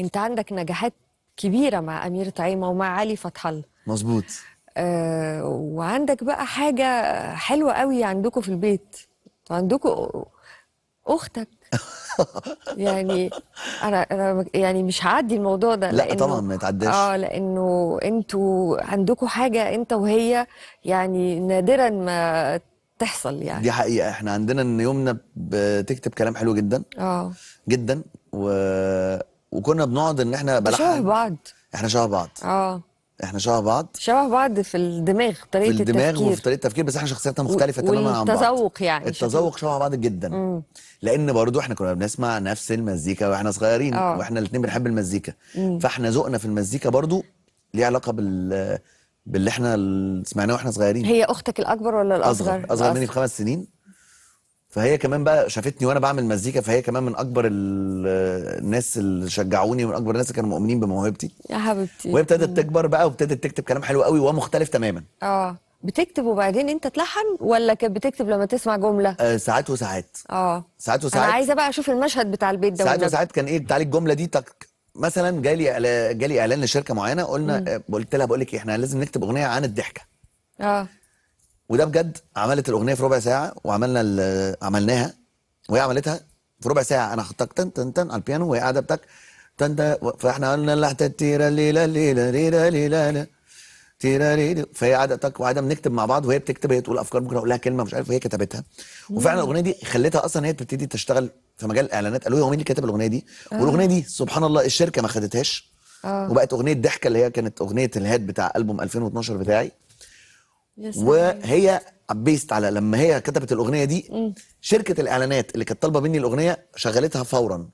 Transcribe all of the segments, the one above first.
انت عندك نجاحات كبيره مع امير طعيمه ومع علي فتح الله مظبوط آه وعندك بقى حاجه حلوه قوي عندكم في البيت عندكم اختك يعني انا انا يعني مش هعدي الموضوع ده لا طبعا ما يتعداش اه لانه انتوا عندكم حاجه انت وهي يعني نادرا ما تحصل يعني دي حقيقه احنا عندنا ان يومنا بتكتب كلام حلو جدا اه جدا و وكنا بنقعد ان احنا بلحق شبه بعض احنا شبه بعض اه احنا شبه بعض شبه بعض في الدماغ في طريقه التفكير في الدماغ التفكير. وفي طريقه التفكير بس احنا شخصياتنا مختلفه تماما عن بعض التذوق يعني التذوق شبه بعض جدا مم. لان برضو احنا كنا بنسمع نفس المزيكا واحنا صغيرين أوه. واحنا الاثنين بنحب المزيكا فاحنا ذوقنا في المزيكا برضو ليه علاقه بال باللي احنا سمعناه واحنا صغيرين هي اختك الاكبر ولا الاصغر اصغر, أصغر, أصغر مني بخمس سنين فهي كمان بقى شافتني وانا بعمل مزيكا فهي كمان من اكبر الناس اللي شجعوني ومن اكبر الناس اللي كانوا مؤمنين بموهبتي يا حبيبتي وهي ابتدت تكبر بقى وابتدت تكتب كلام حلو قوي ومختلف تماما اه بتكتب وبعدين انت تلحن ولا كانت بتكتب لما تسمع جمله آه ساعات وساعات اه ساعات وساعات انا عايزه بقى اشوف المشهد بتاع البيت ده ساعات وساعات كان ايه تعالي الجمله دي تك مثلا جالي جالي اعلان لشركه معينه قلنا آه، قلت لها بقول لك إيه، احنا لازم نكتب اغنيه عن الضحكه اه وده بجد عملت الاغنيه في ربع ساعه وعملنا عملناها وهي عملتها في ربع ساعه انا حطك تن تن تن على البيانو وهي قاعده بتك تن تن فاحنا قلنا لا تيرا ليلا ليلا ليلا ليلا تيرا ليلا فهي قاعده تك وقاعده بنكتب مع بعض وهي بتكتب هي تقول افكار ممكن اقول لها كلمه مش عارف وهي كتبتها وفعلا الاغنيه دي خلتها اصلا هي تبتدي تشتغل في مجال الاعلانات قالوا لي هو مين اللي كتب الاغنيه دي؟ آه. والاغنيه دي سبحان الله الشركه ما خدتهاش آه. وبقت اغنيه ضحكه اللي هي كانت اغنيه الهاد بتاع البوم 2012 بتاعي وهي بيست على لما هي كتبت الاغنيه دي م. شركه الاعلانات اللي كانت طالبه مني الاغنيه شغلتها فورا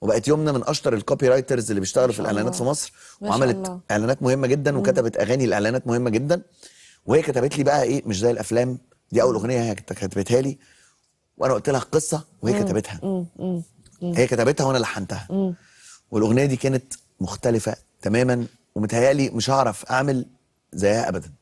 وبقت يمنى من اشطر الكوبي رايترز اللي بيشتغلوا في الاعلانات في مصر وعملت الله. اعلانات مهمه جدا وكتبت اغاني الاعلانات مهمه جدا وهي كتبت لي بقى ايه مش زي الافلام دي اول اغنيه هي كتبتها لي وانا قلت لها القصه وهي كتبتها هي كتبتها وانا لحنتها والاغنيه دي كانت مختلفه تماما ومتهيالي مش هعرف اعمل زيها ابدا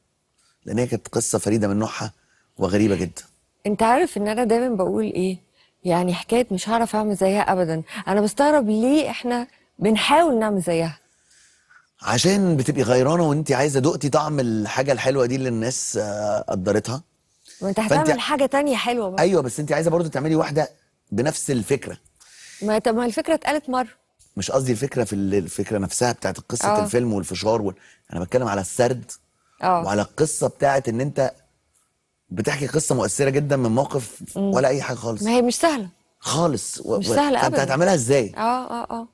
لان هي كانت قصه فريده من نوعها وغريبه جدا انت عارف ان انا دايما بقول ايه يعني حكايه مش هعرف اعمل زيها ابدا انا بستغرب ليه احنا بنحاول نعمل زيها عشان بتبقي غيرانه وانت عايزه دقتي طعم الحاجه الحلوه دي اللي الناس آه، قدرتها وانت هتعمل فأنت... حاجه تانية حلوه بقى. ايوه بس انت عايزه برضه تعملي واحده بنفس الفكره ما طب ما الفكره اتقالت مره مش قصدي الفكره في الفكره نفسها بتاعت قصه أوه. الفيلم والفشار وال... انا بتكلم على السرد أوه. وعلى القصه بتاعت ان انت بتحكي قصه مؤثره جدا من موقف ولا اي حاجه خالص ما هي مش سهله خالص مش و... سهله انت هتعملها ازاي اه اه اه